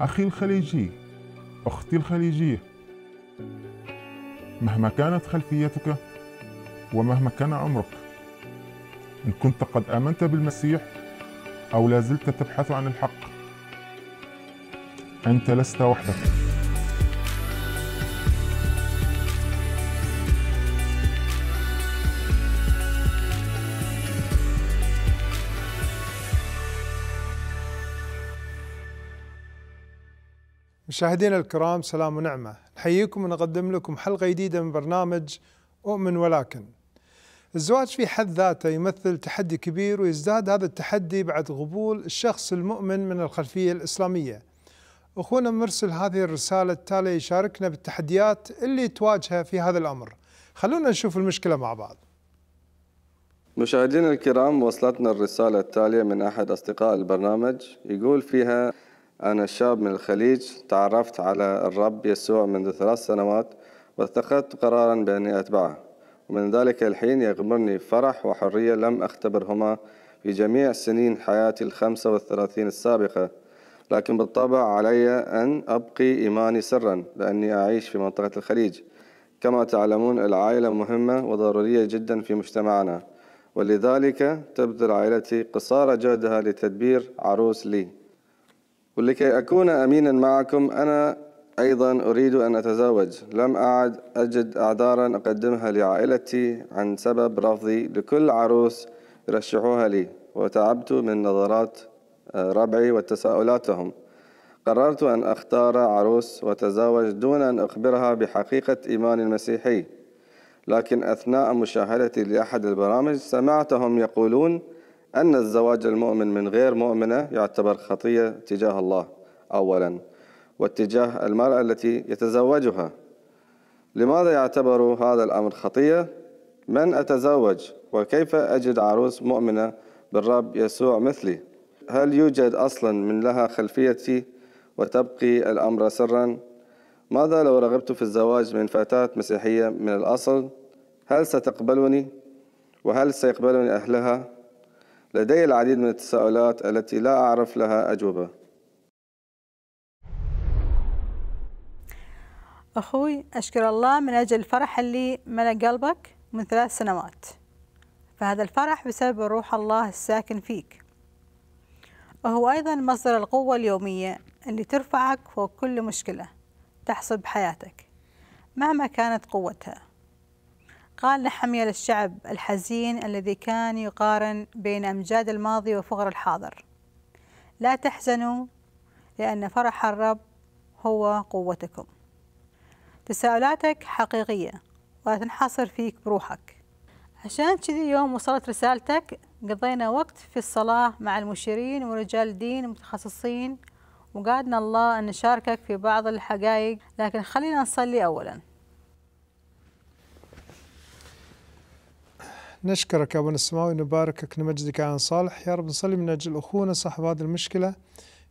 أخي الخليجي أختي الخليجية مهما كانت خلفيتك ومهما كان عمرك إن كنت قد آمنت بالمسيح أو لازلت تبحث عن الحق أنت لست وحدك مشاهدينا الكرام سلام ونعمة نحييكم ونقدم لكم حلقة جديدة من برنامج أؤمن ولكن الزواج في حد ذاته يمثل تحدي كبير ويزداد هذا التحدي بعد قبول الشخص المؤمن من الخلفية الإسلامية أخونا مرسل هذه الرسالة التالية يشاركنا بالتحديات اللي تواجهه في هذا الأمر خلونا نشوف المشكلة مع بعض مشاهدينا الكرام وصلتنا الرسالة التالية من أحد أصدقاء البرنامج يقول فيها أنا شاب من الخليج تعرفت على الرب يسوع منذ ثلاث سنوات واتخذت قرارا بأني أتبعه ومن ذلك الحين يغمرني فرح وحرية لم أختبرهما في جميع سنين حياتي الخمسة والثلاثين السابقة لكن بالطبع علي أن أبقي إيماني سرا لأني أعيش في منطقة الخليج كما تعلمون العائلة مهمة وضرورية جدا في مجتمعنا ولذلك تبذل عائلتي قصارى جهدها لتدبير عروس لي ولكي أكون أمينا معكم أنا أيضا أريد أن أتزوج لم أعد أجد أعذارا أقدمها لعائلتي عن سبب رفضي لكل عروس يرشحوها لي وتعبت من نظرات آه، ربعي وتساؤلاتهم قررت أن أختار عروس وتزوج دون أن أخبرها بحقيقة إيماني المسيحي لكن أثناء مشاهدتي لأحد البرامج سمعتهم يقولون أن الزواج المؤمن من غير مؤمنة يعتبر خطية تجاه الله أولا واتجاه المرأة التي يتزوجها لماذا يعتبر هذا الأمر خطية؟ من أتزوج وكيف أجد عروس مؤمنة بالرب يسوع مثلي؟ هل يوجد أصلا من لها خلفيتي وتبقي الأمر سرا؟ ماذا لو رغبت في الزواج من فتاة مسيحية من الأصل؟ هل ستقبلني؟ وهل سيقبلني أهلها؟ لدي العديد من التساؤلات التي لا أعرف لها أجوبة أخوي أشكر الله من أجل الفرح اللي ملأ قلبك من ثلاث سنوات فهذا الفرح بسبب روح الله الساكن فيك وهو أيضا مصدر القوة اليومية اللي ترفعك فوق كل مشكلة تحصل بحياتك مهما كانت قوتها قال نحمي للشعب الحزين الذي كان يقارن بين أمجاد الماضي وفقر الحاضر لا تحزنوا لأن فرح الرب هو قوتكم تساؤلاتك حقيقية ولا تنحصر فيك بروحك عشان كذي يوم وصلت رسالتك قضينا وقت في الصلاة مع المشيرين ورجال دين متخصصين وقادنا الله أن نشاركك في بعض الحقائق لكن خلينا نصلي أولاً نشكرك يا أبونا السماوي نباركك لمجدك عن صالح يا رب نصلي من أجل أخونا صاحب هذه المشكلة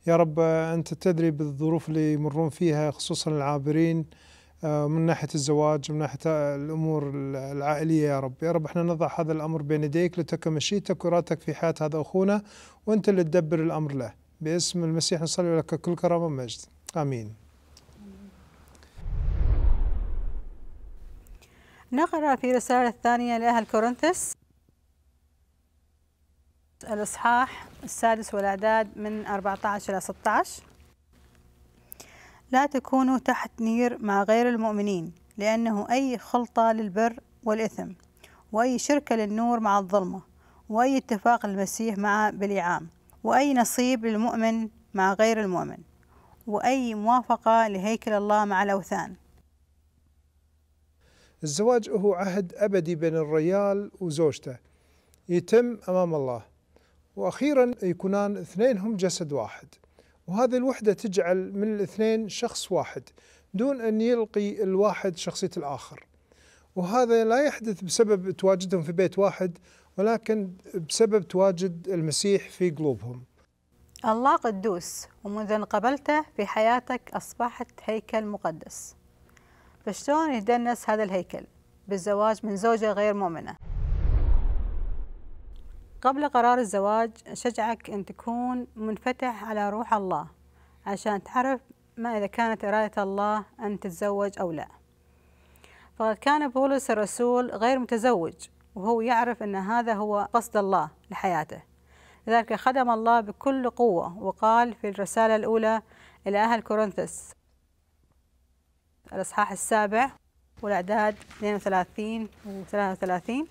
يا رب آه، أنت تدري بالظروف اللي يمرون فيها خصوصا العابرين آه، من ناحية الزواج من ناحية الأمور العائلية يا رب يا رب احنا نضع هذا الأمر بين يديك لتكن مشيتك وإرادتك في حياة هذا أخونا وأنت اللي تدبر الأمر له باسم المسيح نصلي لك كل كرامة ومجد آمين نقرأ في رسالة الثانية لأهل كورنثس الإصحاح السادس والأعداد من 14 إلى 16 لا تكونوا تحت نير مع غير المؤمنين لأنه أي خلطة للبر والإثم وأي شركة للنور مع الظلمة وأي اتفاق المسيح مع بليعام وأي نصيب للمؤمن مع غير المؤمن وأي موافقة لهيكل الله مع الأوثان الزواج هو عهد أبدي بين الريال وزوجته يتم أمام الله وأخيرا يكونان اثنين هم جسد واحد وهذه الوحدة تجعل من الاثنين شخص واحد دون أن يلقي الواحد شخصية الآخر وهذا لا يحدث بسبب تواجدهم في بيت واحد ولكن بسبب تواجد المسيح في قلوبهم الله قدوس ومنذ ان قبلته في حياتك أصبحت هيكل مقدس فشلون يدنس هذا الهيكل بالزواج من زوجة غير مؤمنة قبل قرار الزواج شجعك أن تكون منفتح على روح الله عشان تعرف ما إذا كانت إرادة الله أن تتزوج أو لا فقد كان بولس الرسول غير متزوج وهو يعرف أن هذا هو قصد الله لحياته لذلك خدم الله بكل قوة وقال في الرسالة الأولى إلى أهل كورنثس الإصحاح السابع والأعداد 32 و 33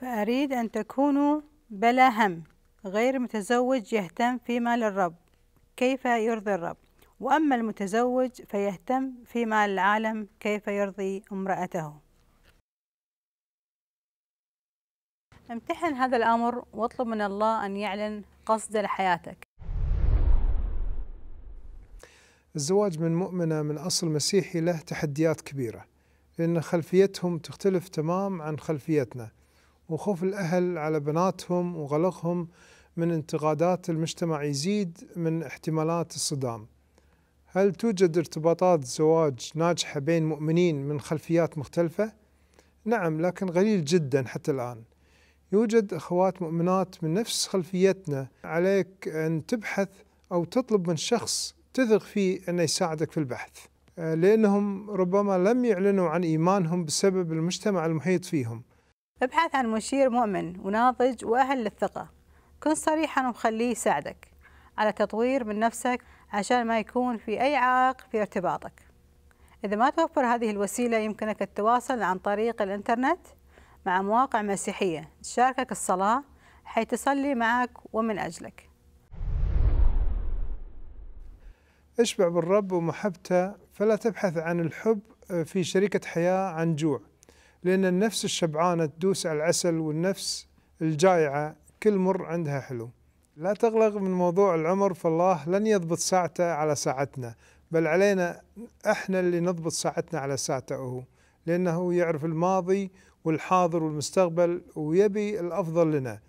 فأريد أن تكونوا بلا هم غير متزوج يهتم فيما للرب كيف يرضي الرب وأما المتزوج فيهتم فيما للعالم كيف يرضي امرأته امتحن هذا الأمر واطلب من الله أن يعلن قصد لحياتك الزواج من مؤمنة من أصل مسيحي له تحديات كبيرة لأن خلفيتهم تختلف تمام عن خلفيتنا وخوف الأهل على بناتهم وغلقهم من انتقادات المجتمع يزيد من احتمالات الصدام هل توجد ارتباطات زواج ناجحة بين مؤمنين من خلفيات مختلفة؟ نعم لكن قليل جدا حتى الآن يوجد أخوات مؤمنات من نفس خلفيتنا عليك أن تبحث أو تطلب من شخص تثق فيه أنه يساعدك في البحث آه، لأنهم ربما لم يعلنوا عن إيمانهم بسبب المجتمع المحيط فيهم ابحث عن مشير مؤمن وناضج وأهل للثقة كن صريحا وخليه يساعدك على تطوير من نفسك عشان ما يكون في أي عائق في ارتباطك إذا ما توفر هذه الوسيلة يمكنك التواصل عن طريق الإنترنت مع مواقع مسيحية تشاركك الصلاة حيث تصلي معك ومن أجلك اشبع بالرب ومحبته فلا تبحث عن الحب آه، في شريكة حياة عن جوع لأن النفس الشبعانة تدوس على العسل والنفس الجائعة كل مر عندها حلو لا تغلق من موضوع العمر فالله لن يضبط ساعته على ساعتنا بل علينا احنا اللي نضبط ساعتنا على ساعته هو لأنه يعرف الماضي والحاضر والمستقبل ويبي الأفضل لنا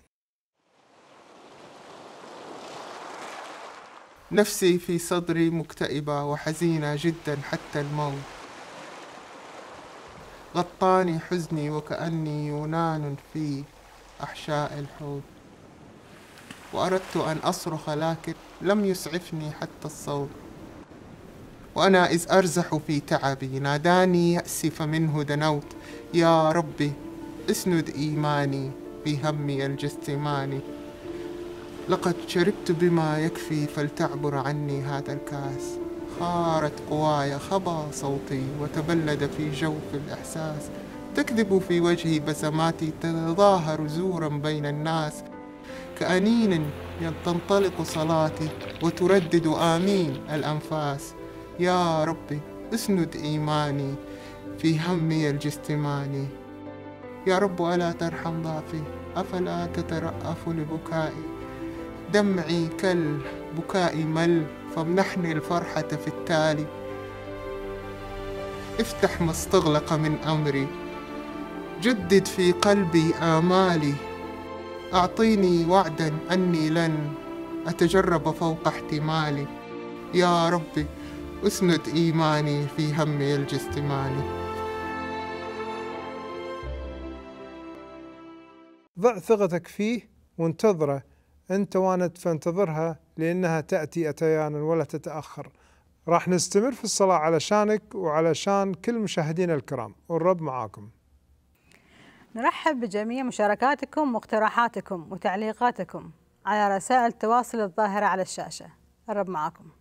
نفسي في صدري مكتئبة وحزينة جدا حتى الموت غطاني حزني وكأني يونان في أحشاء الحوت وأردت أن أصرخ لكن لم يسعفني حتى الصوت وأنا إذ أرزح في تعبي ناداني يأسي فمنه دنوت يا ربي اسند إيماني في همي الجثماني لقد شربت بما يكفي فلتعبر عني هذا الكاس خارت قواي خبا صوتي وتبلد في جوف الإحساس تكذب في وجهي بسماتي تتظاهر زورا بين الناس كأنين تنطلق صلاتي وتردد آمين الأنفاس يا ربي اسند إيماني في همي الجستماني يا رب ألا ترحم ضعفي أفلا تترأف لبكائي دمعي كل بكائي مل فامنحني الفرحة في التالي افتح ما استغلق من أمري جدد في قلبي آمالي أعطيني وعدا أني لن أتجرب فوق احتمالي يا ربي أسند إيماني في همي الجستماني ضع ثقتك فيه وانتظره أنت وانت فانتظرها لأنها تأتي أتيانا ولا تتأخر راح نستمر في الصلاة علشانك وعلشان كل مشاهدينا الكرام والرب معاكم نرحب بجميع مشاركاتكم واقتراحاتكم وتعليقاتكم على رسائل تواصل الظاهرة على الشاشة الرب معاكم